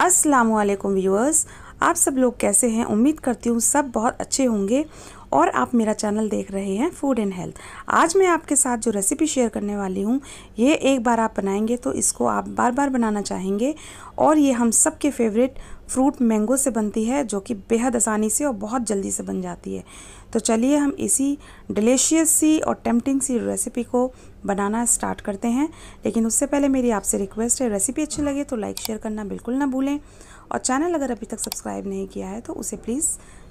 Aslam viewers आप सब लोग कैसे हैं उम्मीद करती हूँ सब बहुत अच्छे होंगे और आप मेरा चैनल देख रहे हैं फूड एंड हेल्थ आज मैं आपके साथ जो रेसिपी शेयर करने वाली हूँ ये एक बार आप बनाएंगे तो इसको आप बार बार बनाना चाहेंगे और ये हम सबके फेवरेट फ्रूट मैंगो से बनती है जो कि बेहद आसानी से और बहुत जल्दी से बन जाती है तो चलिए हम इसी डिलीशियस सी और टेम्पटिंग सी रेसिपी को बनाना स्टार्ट करते हैं लेकिन उससे पहले मेरी आपसे रिक्वेस्ट है रेसिपी अच्छी लगे तो लाइक शेयर करना बिल्कुल ना भूलें और चैनल अगर अभी तक सब्सक्राइब नहीं किया है तो उसे प्लीज़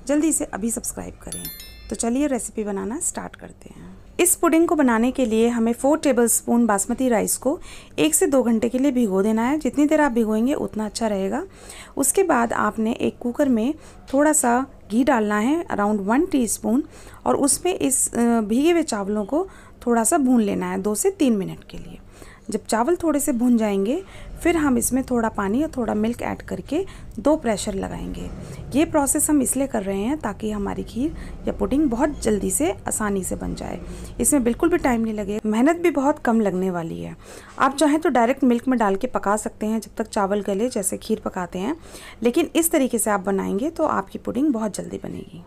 जल्दी से अभी सब्सक्राइब करें तो चलिए रेसिपी बनाना स्टार्ट करते हैं इस पुडिंग को बनाने के लिए हमें 4 टेबलस्पून बासमती राइस को एक से दो घंटे के लिए भिगो देना है जितनी देर आप भिगोएंगे उतना अच्छा रहेगा उसके बाद आपने एक कुकर में थोड़ा सा घी डालना है अराउंड वन टीस्पून और उसमें इस भीगे हुए चावलों को थोड़ा सा भून लेना है दो से तीन मिनट के लिए जब चावल थोड़े से भुन जाएंगे फिर हम इसमें थोड़ा पानी और थोड़ा मिल्क ऐड करके दो प्रेशर लगाएंगे ये प्रोसेस हम इसलिए कर रहे हैं ताकि हमारी खीर या पुडिंग बहुत जल्दी से आसानी से बन जाए इसमें बिल्कुल भी टाइम नहीं लगे मेहनत भी बहुत कम लगने वाली है आप चाहें तो डायरेक्ट मिल्क में डाल के पका सकते हैं जब तक चावल गले जैसे खीर पकाते हैं लेकिन इस तरीके से आप बनाएंगे तो आपकी पुडिंग बहुत जल्दी बनेगी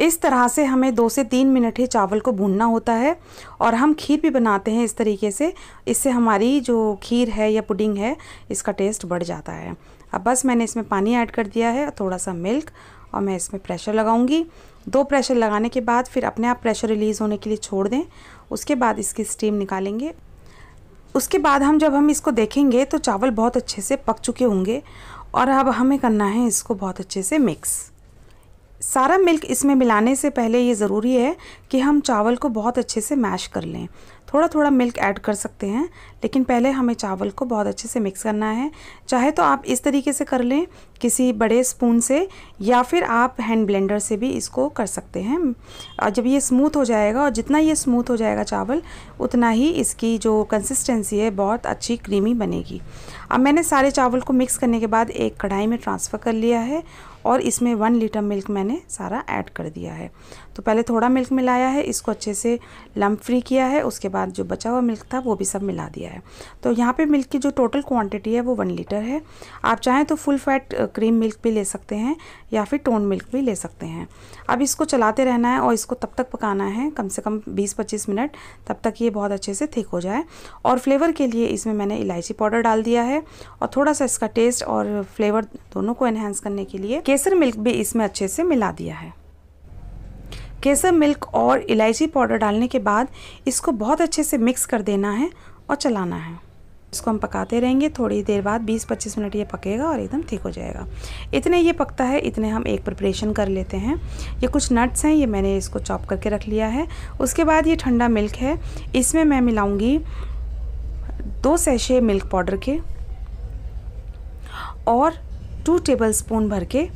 इस तरह से हमें दो से तीन मिनट ही चावल को भूनना होता है और हम खीर भी बनाते हैं इस तरीके से इससे हमारी जो खीर है या पुडिंग है इसका टेस्ट बढ़ जाता है अब बस मैंने इसमें पानी ऐड कर दिया है थोड़ा सा मिल्क और मैं इसमें प्रेशर लगाऊंगी दो प्रेशर लगाने के बाद फिर अपने आप प्रेशर रिलीज़ होने के लिए छोड़ दें उसके बाद इसकी स्टीम निकालेंगे उसके बाद हम जब हम इसको देखेंगे तो चावल बहुत अच्छे से पक चुके होंगे और अब हमें करना है इसको बहुत अच्छे से मिक्स सारा मिल्क इसमें मिलाने से पहले ये ज़रूरी है कि हम चावल को बहुत अच्छे से मैश कर लें थोड़ा थोड़ा मिल्क ऐड कर सकते हैं लेकिन पहले हमें चावल को बहुत अच्छे से मिक्स करना है चाहे तो आप इस तरीके से कर लें किसी बड़े स्पून से या फिर आप हैंड ब्लेंडर से भी इसको कर सकते हैं और जब ये स्मूथ हो जाएगा और जितना ये स्मूथ हो जाएगा चावल उतना ही इसकी जो कंसिस्टेंसी है बहुत अच्छी क्रीमी बनेगी अब मैंने सारे चावल को मिक्स करने के बाद एक कढ़ाई में ट्रांसफ़र कर लिया है और इसमें वन लीटर मिल्क मैंने सारा ऐड कर दिया है तो पहले थोड़ा मिल्क मिलाया है इसको अच्छे से लम्प फ्री किया है उसके बाद बाद जो बचा हुआ मिल्क था वो भी सब मिला दिया है तो यहाँ पे मिल्क की जो टोटल क्वांटिटी है वो वन लीटर है आप चाहें तो फुल फैट क्रीम मिल्क भी ले सकते हैं या फिर टोन मिल्क भी ले सकते हैं अब इसको चलाते रहना है और इसको तब तक पकाना है कम से कम बीस पच्चीस मिनट तब तक ये बहुत अच्छे से थिक हो जाए और फ्लेवर के लिए इसमें मैंने इलायची पाउडर डाल दिया है और थोड़ा सा इसका टेस्ट और फ्लेवर दोनों को एनहेंस करने के लिए केसर मिल्क भी इसमें अच्छे से मिला दिया है केसर मिल्क और इलायची पाउडर डालने के बाद इसको बहुत अच्छे से मिक्स कर देना है और चलाना है इसको हम पकाते रहेंगे थोड़ी देर बाद 20-25 मिनट ये पकेगा और एकदम ठीक हो जाएगा इतने ये पकता है इतने हम एक प्रिपरेशन कर लेते हैं ये कुछ नट्स हैं ये मैंने इसको चॉप करके रख लिया है उसके बाद ये ठंडा मिल्क है इसमें मैं मिलाऊँगी दो सैशे मिल्क पाउडर के और टू टेबल स्पून भर के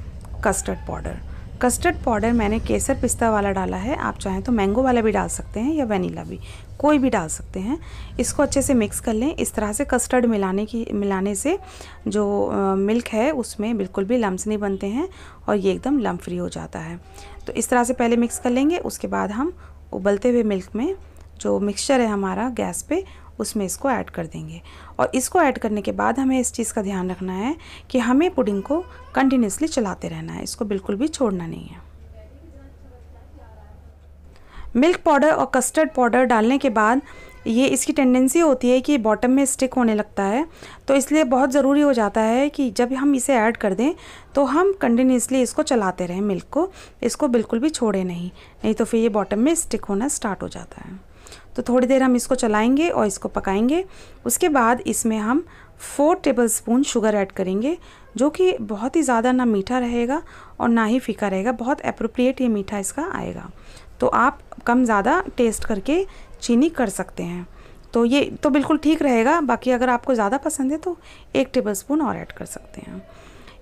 कस्टर्ड पाउडर कस्टर्ड पाउडर मैंने केसर पिस्ता वाला डाला है आप चाहें तो मैंगो वाला भी डाल सकते हैं या वनीला भी कोई भी डाल सकते हैं इसको अच्छे से मिक्स कर लें इस तरह से कस्टर्ड मिलाने की मिलाने से जो मिल्क है उसमें बिल्कुल भी लम्स नहीं बनते हैं और ये एकदम लम फ्री हो जाता है तो इस तरह से पहले मिक्स कर लेंगे उसके बाद हम उबलते हुए मिल्क में जो मिक्सचर है हमारा गैस पर उसमें इसको ऐड कर देंगे और इसको ऐड करने के बाद हमें इस चीज़ का ध्यान रखना है कि हमें पुडिंग को कंटिन्यूसली चलाते रहना है इसको बिल्कुल भी छोड़ना नहीं है मिल्क पाउडर और कस्टर्ड पाउडर डालने के बाद ये इसकी टेंडेंसी होती है कि बॉटम में स्टिक होने लगता है तो इसलिए बहुत ज़रूरी हो जाता है कि जब हम इसे ऐड कर दें तो हम कंटिन्यूसली इसको चलाते रहें मिल्क को इसको बिल्कुल भी छोड़े नहीं नहीं तो फिर ये बॉटम में स्टिक होना स्टार्ट हो जाता है तो थोड़ी देर हम इसको चलाएंगे और इसको पकाएंगे उसके बाद इसमें हम four tablespoon sugar add करेंगे जो कि बहुत ही ज़्यादा ना मीठा रहेगा और ना ही फीका रहेगा बहुत अप्रोप्रिएट ये मीठा इसका आएगा तो आप कम ज़्यादा टेस्ट करके चीनी कर सकते हैं तो ये तो बिल्कुल ठीक रहेगा बाकी अगर आपको ज़्यादा पसंद है तो एक टेबल स्पून और ऐड कर सकते हैं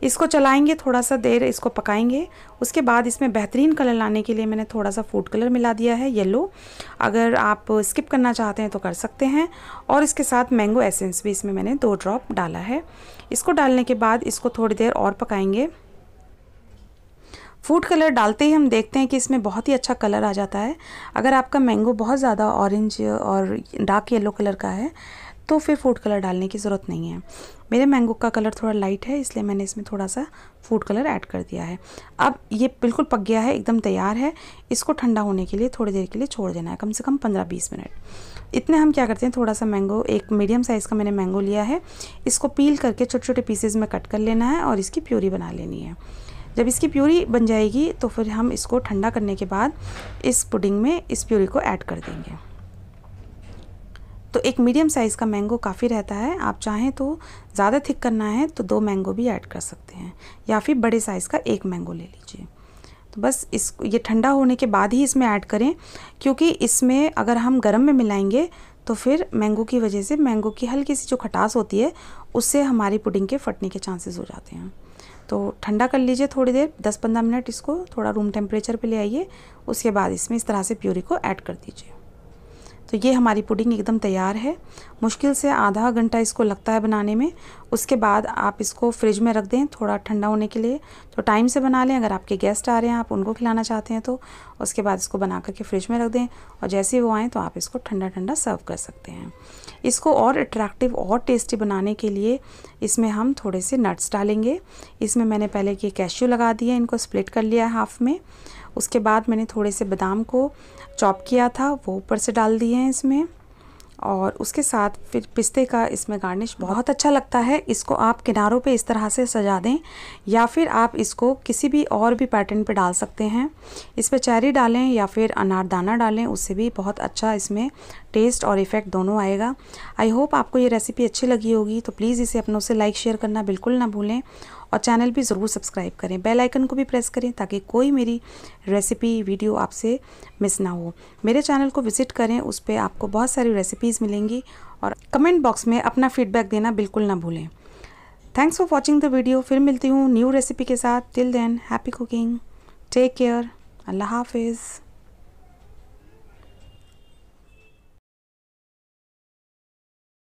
इसको चलाएंगे थोड़ा सा देर इसको पकाएंगे उसके बाद इसमें बेहतरीन कलर लाने के लिए मैंने थोड़ा सा फूड कलर मिला दिया है येलो अगर आप स्किप करना चाहते हैं तो कर सकते हैं और इसके साथ मैंगो एसेंस भी इसमें मैंने दो ड्रॉप डाला है इसको डालने के बाद इसको थोड़ी देर और पकाएंगे फूड कलर डालते ही हम देखते हैं कि इसमें बहुत ही अच्छा कलर आ जाता है अगर आपका मैंगो बहुत ज़्यादा ऑरेंज और डार्क येलो कलर का है तो फिर फूड कलर डालने की ज़रूरत नहीं है मेरे मैंगो का कलर थोड़ा लाइट है इसलिए मैंने इसमें थोड़ा सा फूड कलर ऐड कर दिया है अब ये बिल्कुल पक गया है एकदम तैयार है इसको ठंडा होने के लिए थोड़ी देर के लिए छोड़ देना है कम से कम पंद्रह बीस मिनट इतने हम क्या करते हैं थोड़ा सा मैंगो एक मीडियम साइज़ का मैंने मैंगो लिया है इसको पील करके छोटे छोटे पीसेज में कट कर लेना है और इसकी प्यूरी बना लेनी है जब इसकी प्यूरी बन जाएगी तो फिर हम इसको ठंडा करने के बाद इस पुडिंग में इस प्यूरी को ऐड कर देंगे तो एक मीडियम साइज़ का मैंगो काफ़ी रहता है आप चाहें तो ज़्यादा थिक करना है तो दो मैंगो भी ऐड कर सकते हैं या फिर बड़े साइज़ का एक मैंगो ले लीजिए तो बस इस ये ठंडा होने के बाद ही इसमें ऐड करें क्योंकि इसमें अगर हम गर्म में मिलाएंगे तो फिर मैंगो की वजह से मैंगो की हल्की सी जो खटास होती है उससे हमारी पुडिंग के फटने के चांसेस हो जाते हैं तो ठंडा कर लीजिए थोड़ी देर 10-15 मिनट इसको थोड़ा रूम टेम्परेचर पे ले आइए उसके बाद इसमें इस तरह से प्यूरी को ऐड कर दीजिए तो ये हमारी पुडिंग एकदम तैयार है मुश्किल से आधा घंटा इसको लगता है बनाने में उसके बाद आप इसको फ्रिज में रख दें थोड़ा ठंडा होने के लिए तो टाइम से बना लें अगर आपके गेस्ट आ रहे हैं आप उनको खिलाना चाहते हैं तो उसके बाद इसको बना करके फ्रिज में रख दें और जैसे ही वो आएँ तो आप इसको ठंडा ठंडा सर्व कर सकते हैं इसको और अट्रैक्टिव और टेस्टी बनाने के लिए इसमें हम थोड़े से नट्स डालेंगे इसमें मैंने पहले ये कैश्यू लगा दिए इनको स्प्लिट कर लिया है हाफ़ में उसके बाद मैंने थोड़े से बादाम को चॉप किया था वो ऊपर से डाल दिए हैं इसमें और उसके साथ फिर पिस्ते का इसमें गार्निश बहुत अच्छा लगता है इसको आप किनारों पे इस तरह से सजा दें या फिर आप इसको किसी भी और भी पैटर्न पे डाल सकते हैं इस पर चेरी डालें या फिर अनारदाना डालें उससे भी बहुत अच्छा इसमें टेस्ट और इफ़ेक्ट दोनों आएगा आई होप आपको ये रेसिपी अच्छी लगी होगी तो प्लीज़ इसे अपनों से लाइक शेयर करना बिल्कुल ना भूलें और चैनल भी ज़रूर सब्सक्राइब करें बेल आइकन को भी प्रेस करें ताकि कोई मेरी रेसिपी वीडियो आपसे मिस ना हो मेरे चैनल को विज़िट करें उस पर आपको बहुत सारी रेसिपीज़ मिलेंगी और कमेंट बॉक्स में अपना फीडबैक देना बिल्कुल ना भूलें thanks for watching the video फिर मिलती हूँ न्यू रेसिपी के साथ till then happy cooking take care अल्लाह हाफिज़